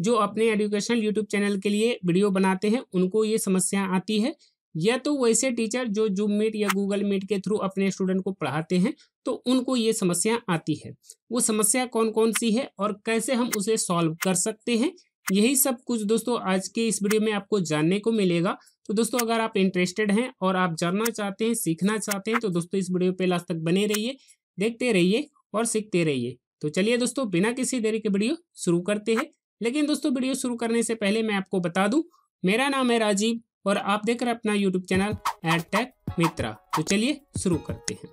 जो अपने educational YouTube channel के लिए वीडियो बनाते हैं उनको ये समस्या आती है या तो वैसे टीचर जो जूम मीट या गूगल मीट के थ्रू अपने स्टूडेंट को पढ़ाते हैं तो उनको ये समस्या आती है वो समस्या कौन कौन सी है और कैसे हम उसे सॉल्व कर सकते हैं यही सब कुछ दोस्तों आज के इस वीडियो में आपको जानने को मिलेगा तो दोस्तों अगर आप इंटरेस्टेड हैं और आप जानना चाहते हैं सीखना चाहते हैं तो दोस्तों इस वीडियो पे लास्ट तक बने रहिए देखते रहिए और सीखते रहिए तो चलिए दोस्तों बिना किसी देरी के वीडियो शुरू करते हैं लेकिन दोस्तों वीडियो शुरू करने से पहले मैं आपको बता दूं मेरा नाम है राजीव और आप देख रहे अपना यूट्यूब चैनल एट मित्रा तो चलिए शुरू करते हैं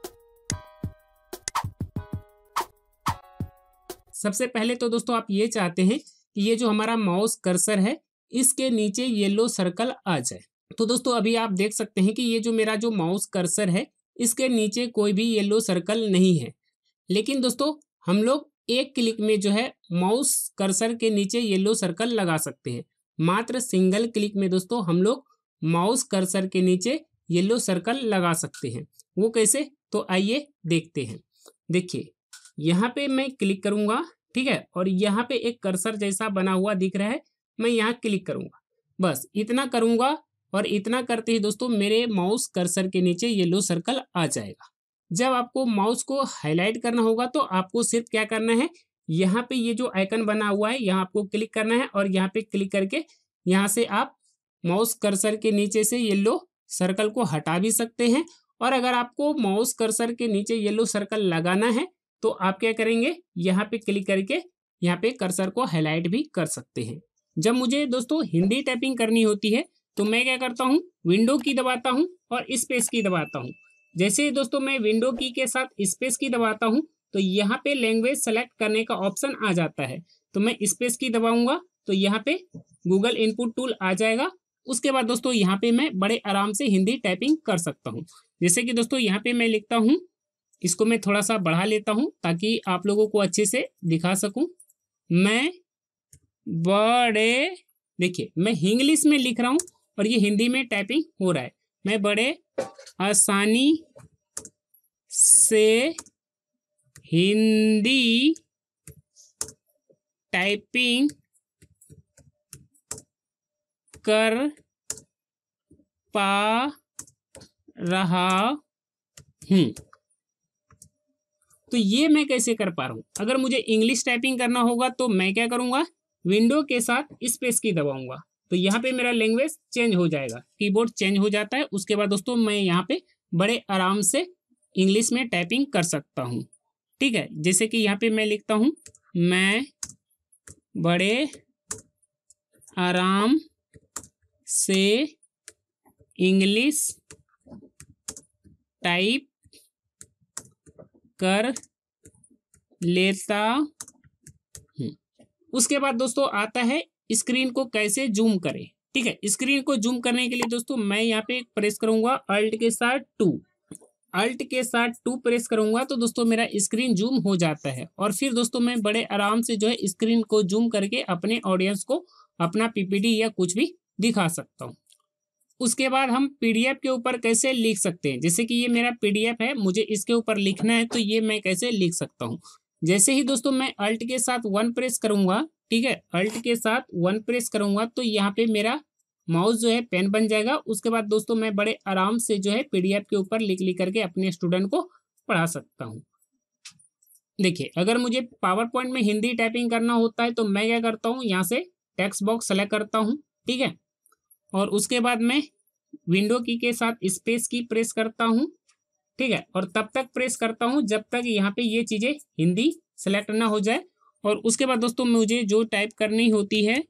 सबसे पहले तो दोस्तों आप ये चाहते हैं कि ये जो हमारा माउस कर्सर है इसके नीचे येलो सर्कल आ जाए तो दोस्तों अभी आप देख सकते हैं कि ये जो मेरा जो माउस कर्सर है इसके नीचे कोई भी येलो सर्कल नहीं है लेकिन दोस्तों हम लोग एक क्लिक में जो है माउस कर्सर के नीचे येलो सर्कल लगा सकते हैं मात्र सिंगल क्लिक में दोस्तों हम लोग माउस कर्सर के नीचे येलो सर्कल लगा सकते हैं वो कैसे तो आइए देखते हैं देखिए यहाँ पे मैं क्लिक करूँगा ठीक है और यहाँ पे एक कर्सर जैसा बना हुआ दिख रहा है मैं यहाँ क्लिक करूँगा बस इतना करूँगा और इतना करते ही दोस्तों मेरे माउस कर्सर के नीचे येलो सर्कल आ जाएगा जब आपको माउस को हाईलाइट करना होगा तो आपको सिर्फ क्या करना है यहाँ पे ये जो आइकन बना हुआ है यहाँ आपको क्लिक करना है और यहाँ पे क्लिक करके यहाँ से आप माउस कर्सर के नीचे से येलो सर्कल को हटा भी सकते हैं और अगर आपको माउस कर्सर के नीचे येलो सर्कल लगाना है तो आप क्या करेंगे यहाँ पे क्लिक करके यहाँ पे कर्सर को हाईलाइट भी कर सकते हैं जब मुझे दोस्तों हिंदी टाइपिंग करनी होती है तो मैं क्या करता हूँ विंडो की दबाता हूँ और स्पेस की दबाता हूँ जैसे ही दोस्तों मैं विंडो की के साथ स्पेस की दबाता हूँ तो यहाँ पे लैंग्वेज सेलेक्ट करने का ऑप्शन आ जाता है तो मैं स्पेस की दबाऊंगा तो यहाँ पे गूगल इनपुट टूल आ जाएगा उसके बाद दोस्तों यहाँ पे मैं बड़े आराम से हिंदी टाइपिंग कर सकता हूँ जैसे कि दोस्तों यहाँ पे मैं लिखता हूँ इसको मैं थोड़ा सा बढ़ा लेता हूँ ताकि आप लोगों को अच्छे से दिखा सकूँ मैं बड़े देखिए मैं इंग्लिश में लिख रहा हूँ और ये हिंदी में टाइपिंग हो रहा है मैं बड़े आसानी से हिंदी टाइपिंग कर पा रहा हूं तो ये मैं कैसे कर पा रहा हूं अगर मुझे इंग्लिश टाइपिंग करना होगा तो मैं क्या करूंगा विंडो के साथ स्पेस की दबाऊंगा तो यहाँ पे मेरा लैंग्वेज चेंज हो जाएगा कीबोर्ड चेंज हो जाता है उसके बाद दोस्तों मैं यहाँ पे बड़े आराम से इंग्लिश में टाइपिंग कर सकता हूँ ठीक है जैसे कि यहाँ पे मैं लिखता हूँ मैं बड़े आराम से इंग्लिश टाइप कर लेता हूँ उसके बाद दोस्तों आता है स्क्रीन को कैसे जूम करें ठीक है स्क्रीन को जूम करने के लिए दोस्तों मैं यहाँ पे प्रेस करूंगा अल्ट के साथ टू अल्ट के साथ टू प्रेस करूंगा तो दोस्तों मेरा स्क्रीन जूम हो जाता है और फिर दोस्तों मैं बड़े आराम से जो है स्क्रीन को जूम करके अपने ऑडियंस को अपना पीपीडी या कुछ भी दिखा सकता हूँ उसके बाद हम पीडीएफ के ऊपर कैसे लिख सकते हैं जैसे कि ये मेरा पीडीएफ है मुझे इसके ऊपर लिखना है तो ये मैं कैसे लिख सकता हूँ जैसे ही दोस्तों मैं अल्ट के साथ वन प्रेस करूंगा ठीक है अल्ट के साथ वन प्रेस करूंगा तो यहाँ पे मेरा माउस जो है पेन बन जाएगा उसके बाद दोस्तों मैं बड़े आराम से जो है पीडीएफ के ऊपर लिख लिख करके अपने स्टूडेंट को पढ़ा सकता हूँ देखिए अगर मुझे पावर पॉइंट में हिंदी टाइपिंग करना होता है तो मैं क्या करता हूँ यहाँ से टेक्स्ट बॉक्स सेलेक्ट करता हूँ ठीक है और उसके बाद मैं विंडो की के साथ स्पेस की प्रेस करता हूँ ठीक है और तब तक प्रेस करता हूँ जब तक यहाँ पे ये चीज़ें हिंदी सेलेक्ट ना हो जाए और उसके बाद दोस्तों मुझे जो टाइप करनी होती है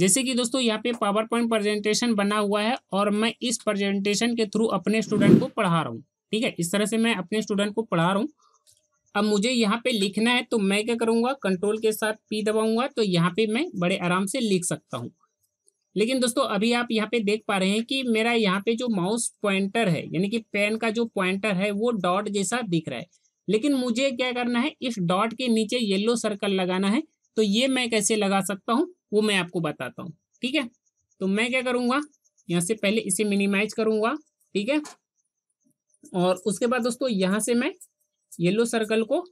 जैसे कि दोस्तों यहाँ पे पावर पॉइंट प्रेजेंटेशन बना हुआ है और मैं इस प्रेजेंटेशन के थ्रू अपने स्टूडेंट को पढ़ा रहा हूँ ठीक है इस तरह से मैं अपने स्टूडेंट को पढ़ा रहा हूँ अब मुझे यहाँ पे लिखना है तो मैं क्या करूँगा कंट्रोल के साथ पी दबाऊंगा तो यहाँ पे मैं बड़े आराम से लिख सकता हूँ लेकिन दोस्तों अभी आप यहाँ पे देख पा रहे हैं कि मेरा यहाँ पे जो माउस पॉइंटर है यानी कि पेन का जो पॉइंटर है वो डॉट जैसा दिख रहा है लेकिन मुझे क्या करना है इस डॉट के नीचे येलो सर्कल लगाना है तो ये मैं कैसे लगा सकता हूँ वो मैं आपको बताता हूँ ठीक है तो मैं क्या करूँगा यहाँ से पहले इसे मिनिमाइज करूँगा ठीक है और उसके बाद दोस्तों यहाँ से मैं येलो सर्कल को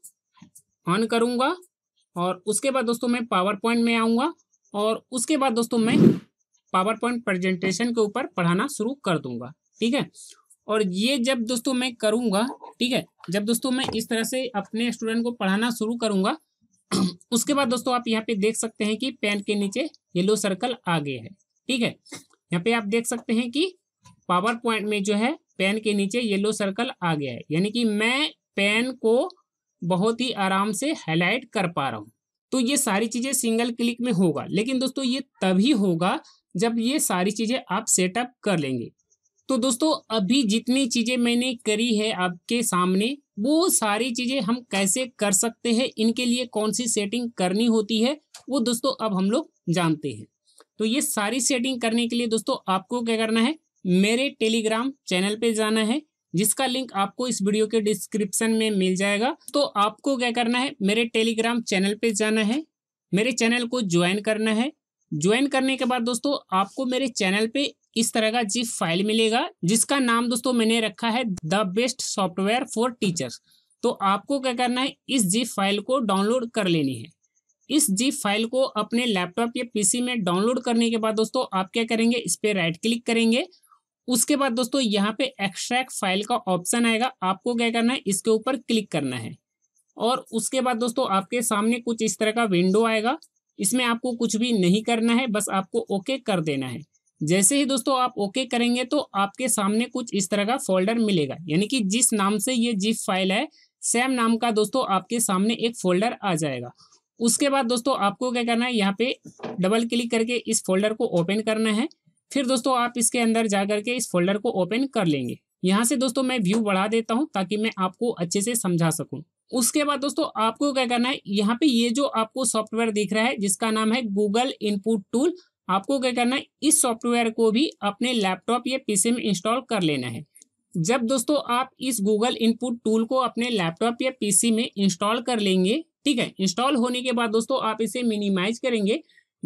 ऑन करूँगा और उसके बाद दोस्तों मैं पावर पॉइंट में आऊँगा और उसके बाद दोस्तों मैं पावर पॉइंट प्रेजेंटेशन के ऊपर पढ़ाना शुरू कर दूंगा ठीक है और ये जब दोस्तों मैं करूँगा ठीक है जब दोस्तों मैं इस तरह से अपने स्टूडेंट को पढ़ाना शुरू करूँगा उसके बाद दोस्तों आप यहाँ पे देख सकते हैं कि पेन के नीचे येलो सर्कल आ गए हैं ठीक है यहाँ पे आप देख सकते हैं कि पावर पॉइंट में जो है पेन के नीचे येलो सर्कल आ गया है यानी कि मैं पेन को बहुत ही आराम से हाईलाइट कर पा रहा हूँ तो ये सारी चीज़ें सिंगल क्लिक में होगा लेकिन दोस्तों ये तभी होगा जब ये सारी चीज़ें आप सेटअप कर लेंगे तो दोस्तों अभी जितनी चीज़ें मैंने करी है आपके सामने वो सारी चीज़ें हम कैसे कर सकते हैं इनके लिए कौन सी सेटिंग करनी होती है वो दोस्तों अब हम लोग जानते हैं तो ये सारी सेटिंग करने के लिए दोस्तों आपको क्या करना है मेरे टेलीग्राम चैनल पे जाना है जिसका लिंक आपको इस वीडियो के डिस्क्रिप्शन में मिल जाएगा तो आपको क्या करना है मेरे टेलीग्राम चैनल पे जाना है मेरे चैनल को ज्वाइन करना है ज्वाइन करने के बाद दोस्तों आपको मेरे चैनल पे इस तरह का जिप फाइल मिलेगा जिसका नाम दोस्तों मैंने रखा है the best software for teachers तो आपको क्या करना है इस जिप फाइल को डाउनलोड कर लेनी है इस जिप फाइल को अपने लैपटॉप या पीसी में डाउनलोड करने के बाद दोस्तों आप क्या करेंगे इस पर राइट क्लिक करेंगे उसके बाद दोस्तों यहाँ पे एक्सट्रैक्ट फाइल का ऑप्शन आएगा आपको क्या करना है इसके ऊपर क्लिक करना है और उसके बाद दोस्तों आपके सामने कुछ इस तरह का विंडो आएगा इसमें आपको कुछ भी नहीं करना है बस आपको ओके कर देना है जैसे ही दोस्तों आप ओके करेंगे तो आपके सामने कुछ इस तरह का फोल्डर मिलेगा यानी कि जिस नाम से ये जिप फाइल है सेम नाम का दोस्तों आपके सामने एक फोल्डर आ जाएगा उसके बाद दोस्तों आपको क्या करना है यहाँ पे डबल क्लिक करके इस फोल्डर को ओपन करना है फिर दोस्तों आप इसके अंदर जा करके इस फोल्डर को ओपन कर लेंगे यहाँ से दोस्तों मैं व्यू बढ़ा देता हूँ ताकि मैं आपको अच्छे से समझा सकूँ उसके बाद दोस्तों आपको क्या करना है यहाँ पे ये जो आपको सॉफ्टवेयर दिख रहा है जिसका नाम है गूगल इनपुट टूल आपको क्या करना है इस सॉफ्टवेयर को भी अपने लैपटॉप या पीसी में इंस्टॉल कर लेना है जब दोस्तों आप इस गूगल इनपुट टूल को अपने लैपटॉप या पीसी में इंस्टॉल कर लेंगे ठीक है इंस्टॉल होने के बाद दोस्तों आप इसे मिनिमाइज करेंगे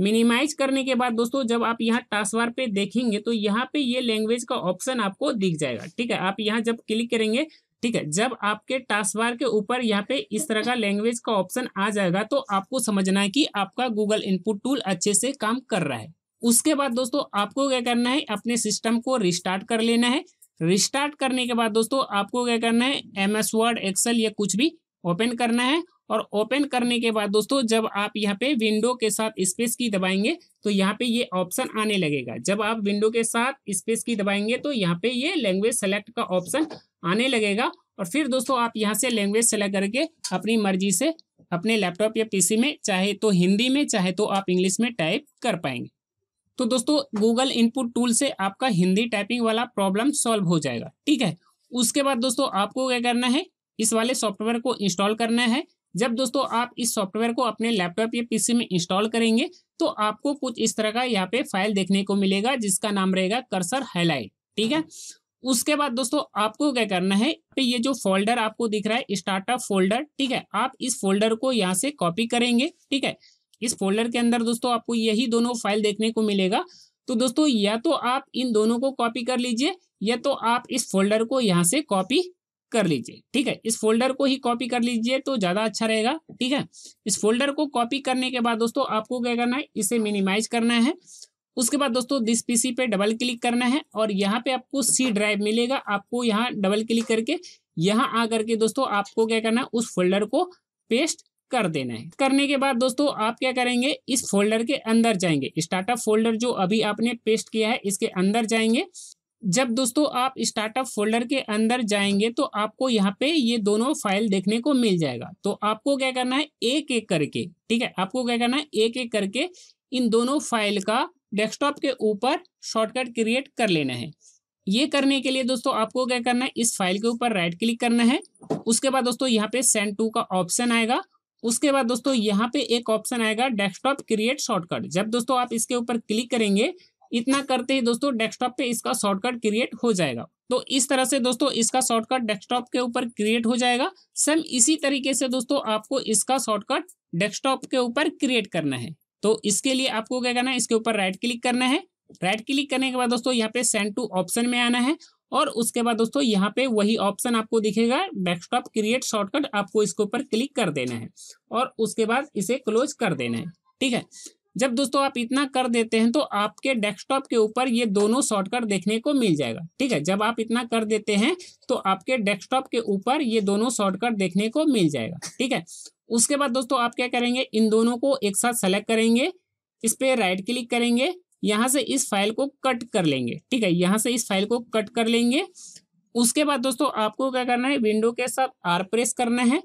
मिनिमाइज करने के बाद दोस्तों जब आप यहाँ टास्कबार पे देखेंगे तो यहाँ पे ये लैंग्वेज का ऑप्शन आपको दिख जाएगा ठीक है आप यहाँ जब क्लिक करेंगे ठीक है जब आपके टास्क बार के ऊपर यहाँ पे इस तरह का लैंग्वेज का ऑप्शन आ जाएगा तो आपको समझना है कि आपका गूगल इनपुट टूल अच्छे से काम कर रहा है उसके बाद दोस्तों आपको क्या करना है अपने सिस्टम को रिस्टार्ट कर लेना है रिस्टार्ट करने के बाद दोस्तों आपको क्या करना है एम एस वर्ड एक्सेल या कुछ भी ओपन करना है और ओपन करने के बाद दोस्तों जब आप यहाँ पे विंडो के साथ स्पेस की दबाएंगे तो यहाँ पे ये ऑप्शन आने लगेगा जब आप विंडो के साथ स्पेस की दबाएंगे तो यहाँ पे ये लैंग्वेज सेलेक्ट का ऑप्शन आने लगेगा और फिर दोस्तों आप यहाँ से लैंग्वेज सेलेक्ट करके अपनी मर्जी से अपने लैपटॉप या पीसी में चाहे तो हिंदी में चाहे तो आप इंग्लिश में टाइप कर पाएंगे तो दोस्तों गूगल इनपुट टूल से आपका हिंदी टाइपिंग वाला प्रॉब्लम सॉल्व हो जाएगा ठीक है उसके बाद दोस्तों आपको क्या करना है इस वाले सॉफ्टवेयर को इंस्टॉल करना है जब दोस्तों आप इस सॉफ्टवेयर को अपने लैपटॉप या पीसी में इंस्टॉल करेंगे तो आपको कुछ इस तरह का यहाँ पे फाइल देखने को मिलेगा जिसका नाम रहेगा कर्सर हाईलाइट ठीक है उसके बाद दोस्तों आपको क्या करना है ये जो फोल्डर आपको दिख रहा है स्टार्टअप फोल्डर ठीक है आप इस फोल्डर को यहाँ से कॉपी करेंगे ठीक है इस फोल्डर के अंदर दोस्तों आपको यही दोनों फाइल देखने को मिलेगा तो दोस्तों या तो आप इन दोनों को कॉपी कर लीजिए या तो आप इस फोल्डर को यहाँ से कॉपी कर लीजिए ठीक है इस फोल्डर को ही कॉपी कर लीजिए तो ज़्यादा अच्छा रहेगा ठीक है इस फोल्डर को कॉपी करने के बाद दोस्तों आपको क्या करना है इसे मिनिमाइज करना है उसके बाद दोस्तों दिस पीसी पे डबल क्लिक करना है और यहाँ पे आपको सी ड्राइव मिलेगा आपको यहाँ डबल क्लिक करके यहाँ आ करके दोस्तों आपको क्या करना है उस फोल्डर को पेस्ट कर देना है करने के बाद दोस्तों आप क्या करेंगे इस फोल्डर के अंदर जाएंगे स्टार्टअप फोल्डर जो अभी आपने पेस्ट किया है इसके अंदर जाएंगे जब दोस्तों आप स्टार्टअप फोल्डर के अंदर जाएंगे तो आपको यहाँ पे ये दोनों फाइल देखने को मिल जाएगा तो आपको क्या करना है एक एक करके ठीक है आपको क्या करना है एक एक करके इन दोनों फाइल का डेस्कटॉप के ऊपर शॉर्टकट क्रिएट कर लेना है ये करने के लिए दोस्तों आपको क्या करना है इस फाइल के ऊपर राइट क्लिक करना है उसके बाद दोस्तों यहाँ पे सेंड टू का ऑप्शन आएगा उसके बाद दोस्तों यहाँ पे एक ऑप्शन आएगा डेस्कटॉप क्रिएट शॉर्टकट जब दोस्तों आप इसके ऊपर क्लिक करेंगे इतना करते ही दोस्तों डेस्कटॉप पे इसका शॉर्टकट क्रिएट हो जाएगा तो इस तरह से दोस्तों इसका शॉर्टकट डेस्कटॉप के ऊपर क्रिएट हो जाएगा सेम इसी तरीके से दोस्तों आपको इसका शॉर्टकट डेस्कटॉप के ऊपर क्रिएट करना है तो इसके लिए आपको क्या करना है इसके ऊपर राइट क्लिक करना है राइट क्लिक करने के बाद दोस्तों यहाँ पे सेंड टू ऑप्शन में आना है और उसके बाद दोस्तों यहाँ पे वही ऑप्शन आपको दिखेगा डेस्कटॉप क्रिएट शॉर्टकट आपको इसके ऊपर क्लिक कर देना है और उसके बाद इसे क्लोज कर देना है ठीक है जब दोस्तों आप इतना कर देते हैं तो आपके डेस्कटॉप के ऊपर ये दोनों शॉर्टकट देखने को मिल जाएगा ठीक है जब आप इतना कर देते हैं तो आपके डेस्कटॉप के ऊपर ये दोनों शॉर्टकट देखने को मिल जाएगा ठीक है उसके बाद दोस्तों आप क्या करेंगे इन दोनों को एक साथ सेलेक्ट करेंगे इस पर राइट क्लिक करेंगे यहाँ से इस फाइल को कट कर लेंगे ठीक है यहाँ से इस फाइल को कट कर लेंगे उसके बाद दोस्तों आपको क्या करना है विंडो के साथ आर प्रेस करना है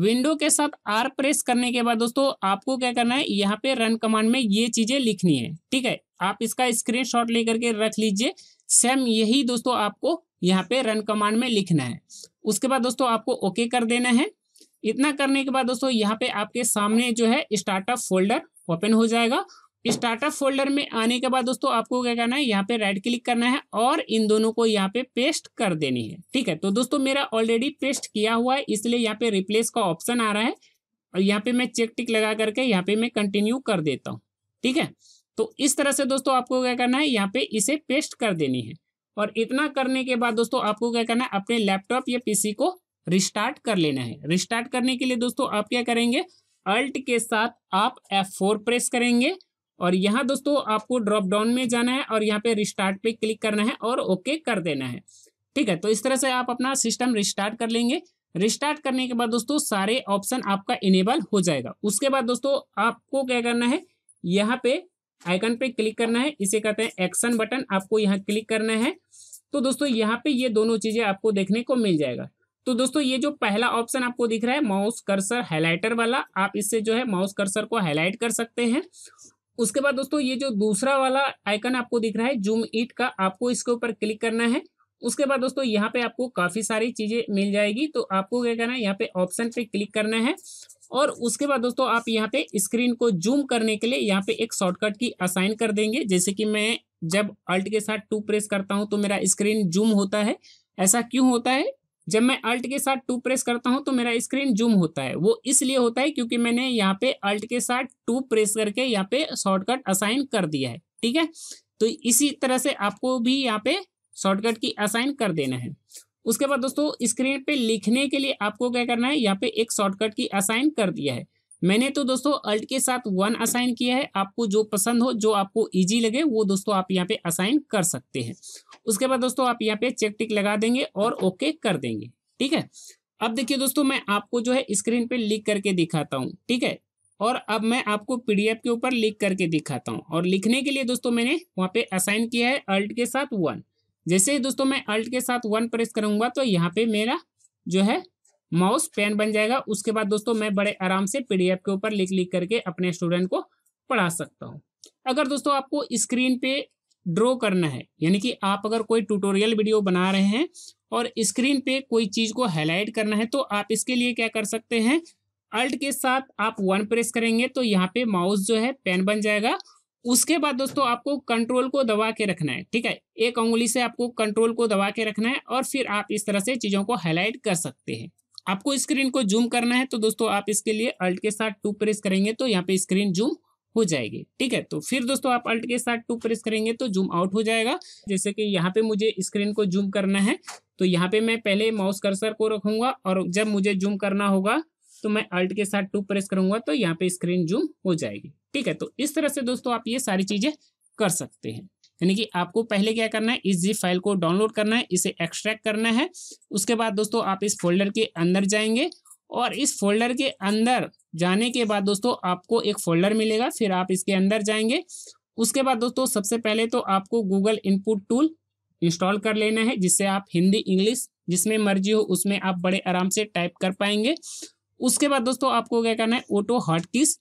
विंडो के साथ आर प्रेस करने के बाद दोस्तों आपको क्या करना है यहाँ पे रन कमांड में ये चीजें लिखनी है ठीक है आप इसका स्क्रीनशॉट लेकर के रख लीजिए सेम यही दोस्तों आपको यहाँ पे रन कमांड में लिखना है उसके बाद दोस्तों आपको ओके कर देना है इतना करने के बाद दोस्तों यहाँ पे आपके सामने जो है स्टार्टअप फोल्डर ओपन हो जाएगा स्टार्टअप फोल्डर में आने के बाद दोस्तों आपको क्या करना है यहाँ पे राइट क्लिक करना है और इन दोनों को यहाँ पे पेस्ट कर देनी है ठीक है तो दोस्तों मेरा ऑलरेडी पेस्ट किया हुआ है इसलिए यहाँ पे रिप्लेस का ऑप्शन आ रहा है और यहाँ पे मैं चेक टिक लगा करके यहाँ पे मैं कंटिन्यू कर देता हूँ ठीक है तो इस तरह से दोस्तों आपको क्या करना है यहाँ पे इसे पेस्ट कर देनी है और इतना करने के बाद दोस्तों आपको क्या करना है अपने लैपटॉप या पीसी को रिस्टार्ट कर लेना है रिस्टार्ट करने के लिए दोस्तों आप क्या करेंगे अल्ट के साथ आप एफ प्रेस करेंगे और यहाँ दोस्तों आपको ड्रॉप डाउन में जाना है और यहाँ पे रिस्टार्ट पे क्लिक करना है और ओके कर देना है ठीक है तो इस तरह से आप अपना सिस्टम रिस्टार्ट कर लेंगे रिस्टार्ट करने के बाद दोस्तों सारे ऑप्शन आपका इनेबल हो जाएगा उसके बाद दोस्तों आपको क्या करना है यहाँ पे आइकन पे क्लिक करना है इसे कहते हैं एक्शन बटन आपको यहाँ क्लिक करना है तो दोस्तों यहाँ पे ये दोनों चीजें आपको देखने को मिल जाएगा तो दोस्तों ये जो पहला ऑप्शन आपको दिख रहा है माउस कर्सर हाईलाइटर वाला आप इससे जो है माउस कर्सर को हाईलाइट कर सकते हैं उसके बाद दोस्तों ये जो दूसरा वाला आइकन आपको दिख रहा है जूम इट का आपको इसके ऊपर क्लिक करना है उसके बाद दोस्तों यहाँ पे आपको काफ़ी सारी चीज़ें मिल जाएगी तो आपको क्या करना है यहाँ पे ऑप्शन पे क्लिक करना है और उसके बाद दोस्तों आप यहाँ पे स्क्रीन को जूम करने के लिए यहाँ पे एक शॉर्टकट की असाइन कर देंगे जैसे कि मैं जब अल्ट के साथ टू प्रेस करता हूँ तो मेरा स्क्रीन जूम होता है ऐसा क्यों होता है जब मैं अल्ट के साथ टू प्रेस करता हूं तो मेरा स्क्रीन जूम होता है वो इसलिए होता है क्योंकि मैंने यहाँ पे अल्ट के साथ टू प्रेस करके यहाँ पे शॉर्टकट असाइन कर दिया है ठीक है तो इसी तरह से आपको भी यहाँ पे शॉर्टकट की असाइन कर देना है उसके बाद दोस्तों स्क्रीन पे लिखने के लिए आपको क्या करना है यहाँ पे एक शॉर्टकट की असाइन कर दिया है मैंने तो दोस्तों अल्ट के साथ वन असाइन किया है आपको जो पसंद हो जो आपको ईजी लगे वो दोस्तों आप यहाँ पे असाइन कर सकते हैं उसके बाद दोस्तों आप यहाँ पे चेक टिक लगा देंगे और ओके कर देंगे ठीक है अब देखिए दोस्तों मैं आपको जो है स्क्रीन पे लिख करके दिखाता हूँ ठीक है और अब मैं आपको पीडीएफ के ऊपर लिख करके दिखाता हूँ और लिखने के लिए दोस्तों मैंने वहाँ पे असाइन किया है अल्ट के साथ वन जैसे ही दोस्तों मैं अल्ट के साथ वन प्रेस करूंगा तो यहाँ पे मेरा जो है माउस पेन बन जाएगा उसके बाद दोस्तों मैं बड़े आराम से पीडीएफ के ऊपर लिख लिख करके अपने स्टूडेंट को पढ़ा सकता हूँ अगर दोस्तों आपको स्क्रीन पे ड्रॉ करना है यानी कि आप अगर कोई ट्यूटोरियल वीडियो बना रहे हैं और स्क्रीन पे कोई चीज़ को हाईलाइट करना है तो आप इसके लिए क्या कर सकते हैं अल्ट के साथ आप वन प्रेस करेंगे तो यहाँ पे माउस जो है पेन बन जाएगा उसके बाद दोस्तों आपको कंट्रोल को दबा के रखना है ठीक है एक उंगली से आपको कंट्रोल को दबा के रखना है और फिर आप इस तरह से चीज़ों को हाईलाइट कर सकते हैं आपको स्क्रीन को जूम करना है तो दोस्तों आप इसके लिए अल्ट के साथ टू प्रेस करेंगे तो यहाँ पे स्क्रीन जूम हो जाएगी ठीक है तो फिर दोस्तों आप अल्ट के साथ टू प्रेस करेंगे तो जूम आउट हो जाएगा जैसे कि यहाँ पे मुझे स्क्रीन को जूम करना है तो यहाँ पे मैं पहले माउस कर्सर को रखूंगा और जब मुझे जूम करना होगा तो मैं अल्ट के साथ टू प्रेस करूंगा तो यहाँ पे स्क्रीन जूम हो जाएगी ठीक है तो इस तरह से दोस्तों आप ये सारी चीजें कर सकते हैं यानी कि आपको पहले क्या करना है इस जी फाइल को डाउनलोड करना है इसे एक्सट्रैक्ट करना है उसके बाद दोस्तों आप इस फोल्डर के अंदर जाएंगे और इस फोल्डर के अंदर जाने के बाद दोस्तों आपको एक फोल्डर मिलेगा फिर आप इसके अंदर जाएंगे उसके बाद दोस्तों सबसे पहले तो आपको गूगल इनपुट टूल इंस्टॉल कर लेना है जिससे आप हिंदी इंग्लिश जिसमें मर्जी हो उसमें आप बड़े आराम से टाइप कर पाएंगे उसके बाद दोस्तों आपको क्या करना है ऑटो हॉटकिस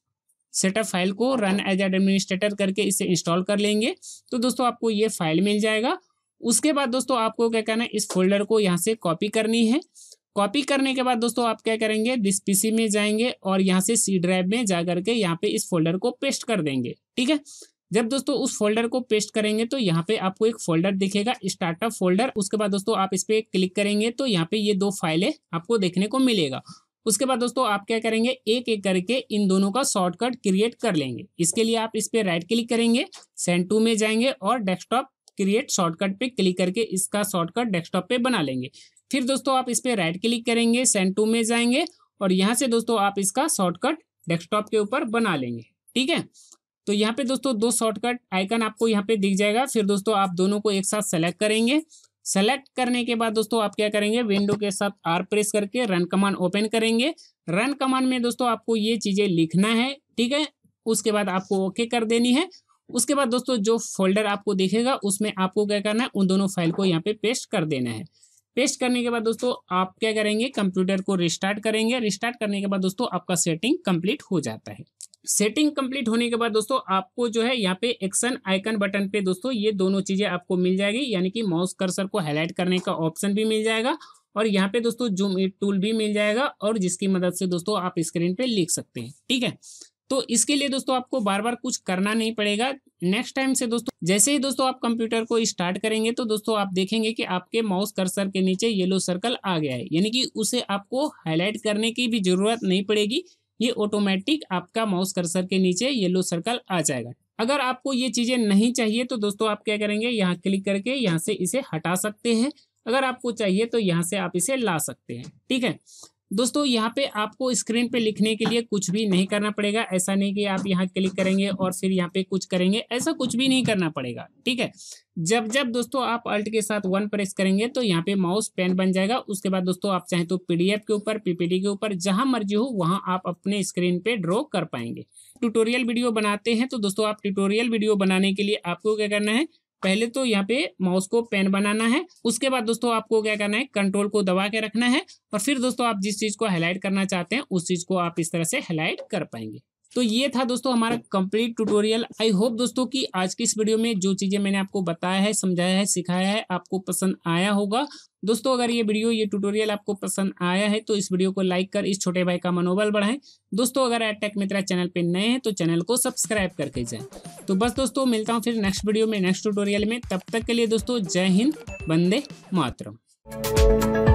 सेटअप फाइल को रन एज एडमिनिस्ट्रेटर करके इसे इंस्टॉल कर लेंगे तो दोस्तों आपको ये फाइल मिल जाएगा उसके बाद दोस्तों आपको क्या करना है इस फोल्डर को यहाँ से कॉपी करनी है कॉपी करने के बाद दोस्तों आप क्या करेंगे दिस पीसी में जाएंगे और यहाँ से सी ड्राइव में जा करके यहाँ पे इस फोल्डर को पेस्ट कर देंगे ठीक है जब दोस्तों उस फोल्डर को पेस्ट करेंगे तो यहाँ पे आपको एक फोल्डर दिखेगा स्टार्टअप फोल्डर उसके बाद दोस्तों आप इस पर क्लिक करेंगे तो यहाँ पे ये दो फाइलें आपको देखने को मिलेगा उसके बाद दोस्तों आप क्या करेंगे एक एक करके इन दोनों का शॉर्टकट क्रिएट कर लेंगे इसके लिए आप इस पर राइट क्लिक करेंगे सेंड टू में जाएंगे और डेस्कटॉप क्रिएट शॉर्टकट पे क्लिक करके इसका शॉर्टकट डेस्कटॉप पे बना लेंगे फिर दोस्तों आप इस पर राइट क्लिक करेंगे सेंड टू में जाएंगे और यहाँ से दोस्तों आप इसका शॉर्टकट डेस्कटॉप के ऊपर बना लेंगे ठीक है तो यहाँ पे दोस्तों दो शॉर्टकट आइकन आपको यहाँ पे दिख जाएगा फिर दोस्तों आप दोनों को एक साथ सेलेक्ट करेंगे सेलेक्ट करने के बाद दोस्तों आप क्या करेंगे विंडो के साथ आर प्रेस करके रन कमान ओपन करेंगे रन कमान में दोस्तों आपको ये चीज़ें लिखना है ठीक है उसके बाद आपको ओके कर देनी है उसके बाद दोस्तों जो फोल्डर आपको देखेगा उसमें आपको क्या करना है उन दोनों फाइल को यहाँ पे पेस्ट कर देना है पेस्ट करने के बाद दोस्तों आप क्या करेंगे कंप्यूटर को रिस्टार्ट करेंगे रिस्टार्ट करने के बाद दोस्तों आपका सेटिंग कंप्लीट हो जाता है सेटिंग कंप्लीट होने के बाद दोस्तों आपको जो है यहाँ पे एक्शन आइकन बटन पे दोस्तों ये दोनों चीज़ें आपको मिल जाएगी यानी कि माउस कर्सर को हाईलाइट करने का ऑप्शन भी मिल जाएगा और यहाँ पे दोस्तों जूम टूल भी मिल जाएगा और जिसकी मदद से दोस्तों आप स्क्रीन पे लिख सकते हैं ठीक है तो इसके लिए दोस्तों आपको बार बार कुछ करना नहीं पड़ेगा नेक्स्ट टाइम से दोस्तों जैसे ही दोस्तों आप कंप्यूटर को स्टार्ट करेंगे तो दोस्तों आप देखेंगे कि आपके माउस कर्सर के नीचे येलो सर्कल आ गया है यानी कि उसे आपको हाईलाइट करने की भी जरूरत नहीं पड़ेगी ये ऑटोमेटिक आपका माउस कर्सर के नीचे येलो सर्कल आ जाएगा अगर आपको ये चीज़ें नहीं चाहिए तो दोस्तों आप क्या करेंगे यहाँ क्लिक करके यहाँ से इसे हटा सकते हैं अगर आपको चाहिए तो यहाँ से आप इसे ला सकते हैं ठीक है दोस्तों यहाँ पे आपको स्क्रीन पे लिखने के लिए कुछ भी नहीं करना पड़ेगा ऐसा नहीं कि आप यहाँ क्लिक करेंगे और फिर यहाँ पे कुछ करेंगे ऐसा कुछ भी नहीं करना पड़ेगा ठीक है जब जब दोस्तों आप अल्ट के साथ वन प्रेस करेंगे तो यहाँ पे माउस पेन बन जाएगा उसके बाद दोस्तों आप चाहे तो पीडीएफ के ऊपर पीपीडी के ऊपर जहां मर्जी हो वहां आप अपने स्क्रीन पे ड्रॉ कर पाएंगे ट्यूटोरियल वीडियो बनाते हैं तो दोस्तों आप ट्यूटोरियल वीडियो बनाने के लिए आपको क्या करना है पहले तो यहाँ पे माउस को पेन बनाना है उसके बाद दोस्तों आपको क्या करना है कंट्रोल को दबा के रखना है और फिर दोस्तों आप जिस चीज़ को हाईलाइट करना चाहते हैं उस चीज़ को आप इस तरह से हाईलाइट कर पाएंगे तो ये था दोस्तों हमारा कंप्लीट ट्यूटोरियल आई होप दोस्तों कि आज की इस वीडियो में जो चीज़ें मैंने आपको बताया है समझाया है सिखाया है आपको पसंद आया होगा दोस्तों अगर ये वीडियो ये ट्यूटोरियल आपको पसंद आया है तो इस वीडियो को लाइक कर इस छोटे भाई का मनोबल बढ़ाएं दोस्तों अगर अटैक मित्रा चैनल पे नए हैं तो चैनल को सब्सक्राइब करके जाए तो बस दोस्तों मिलता हूँ फिर नेक्स्ट वीडियो में नेक्स्ट ट्यूटोरियल में तब तक के लिए दोस्तों जय हिंद बंदे मातरम